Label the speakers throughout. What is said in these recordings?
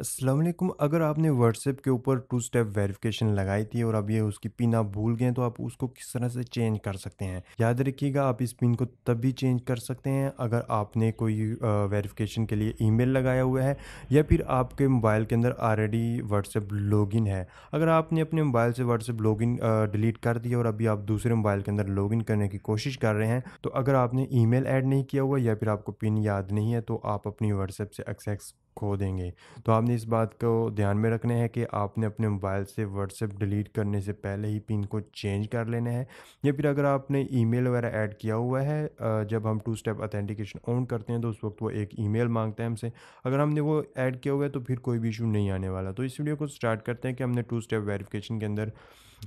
Speaker 1: अस्सलाम वालेकुम अगर आपने व्हाट्सएप के ऊपर टू स्टेप वेरिफिकेशन लगाई थी और अब ये उसकी पिन आप भूल गए तो आप उसको किस तरह से चेंज कर सकते हैं याद रखिएगा आप इस पिन को तब भी चेंज कर सकते हैं अगर आपने कोई वेरिफिकेशन के लिए ईमेल लगाया हुआ है या फिर आपके मोबाइल के अंदर ऑलरेडी व्हाट्सएप लॉगिन है अगर आपने अपने मोबाइल से व्हाट्सएप लॉगिन डिलीट कर दिया और अभी आप दूसरे मोबाइल के अंदर लॉगिन करने की कोशिश कर रहे हैं तो अगर आपने ईमेल ऐड नहीं किया हुआ या फिर आपको पिन याद नहीं है तो आप अपनी व्हाट्सएप से एक्सेस खो देंगे तो आपने इस बात को ध्यान में रखना है कि आपने अपने मोबाइल से व्हाट्सएप डिलीट करने से पहले ही पिन को चेंज कर लेना है या फिर अगर आपने ईमेल वगैरह ऐड किया हुआ है जब हम टू स्टेप अथेंटिकेशन ऑन करते हैं तो उस वक्त वो एक ईमेल मांगते हैं हमसे अगर हमने वो ऐड किया हुआ है तो फिर कोई भी इशू नहीं आने वाला तो इस वीडियो को स्टार्ट करते हैं कि हमने टू स्टेप वेरिफिकेशन के अंदर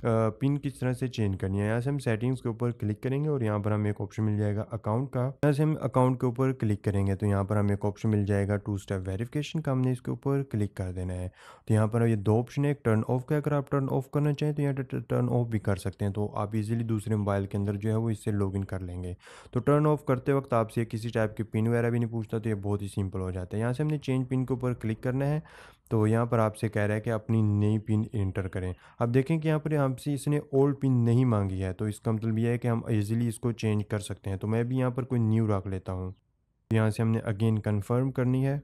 Speaker 1: पिन किस तरह से चेंज करनी है यहाँ से हम सेटिंग्स के ऊपर क्लिक करेंगे और यहाँ पर हमें एक ऑप्शन मिल जाएगा अकाउंट का यहाँ से हम अकाउंट के ऊपर क्लिक करेंगे तो यहाँ पर हमें एक ऑप्शन मिल जाएगा टू स्टेप वेरिफिकेशन का हमने इसके ऊपर क्लिक कर देना है तो यहाँ पर ये दो ऑप्शन है एक टर्न ऑफ का अगर आप टर्न ऑफ करना चाहें तो यहाँ टर्न ऑफ भी कर सकते हैं तो आप इजिली दूसरे मोबाइल के अंदर जो है वो इससे इन कर लेंगे तो टर्न ऑफ करते वक्त आपसे किसी टाइप के पिन वगैरह भी नहीं पूछता तो ये बहुत ही सिंपल हो जाता है यहाँ से हमने चेंज पिन के ऊपर क्लिक करना है तो यहाँ पर आपसे कह रहा है कि अपनी नई पिन इंटर करें अब देखें कि यहाँ पर आपसे इसने ओल्ड पिन नहीं मांगी है तो इसका मतलब यह है कि हम ईजिली इसको चेंज कर सकते हैं तो मैं भी यहाँ पर कोई न्यू रख लेता हूँ यहाँ से हमने अगेन कन्फर्म करनी है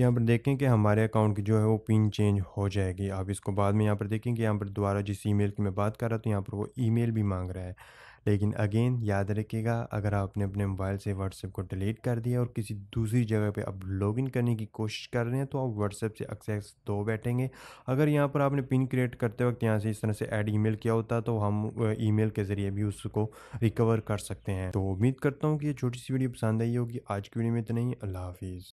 Speaker 1: यहाँ पर देखें कि हमारे अकाउंट की जो है वो पिन चेंज हो जाएगी आप इसको बाद में यहाँ पर देखें कि यहाँ पर दोबारा जिस ईमेल की मैं बात कर रहा था यहाँ पर वो ईमेल भी मांग रहा है लेकिन अगेन याद रखिएगा अगर आपने अपने मोबाइल से व्हाट्सएप को डिलीट कर दिया और किसी दूसरी जगह पे आप लॉगिन करने की कोशिश कर रहे हैं तो आप व्हाट्सएप से एक्सेस दो बैठेंगे अगर यहाँ पर आपने पिन क्रिएट करते वक्त यहाँ से इस तरह से ऐड ईमेल किया होता तो हम ईमेल के ज़रिए भी उसको रिकवर कर सकते हैं तो उम्मीद करता हूँ कि ये छोटी सी वीडियो पसंद आई होगी आज की वीडियो में इतना ही अल्लाह हाफिज़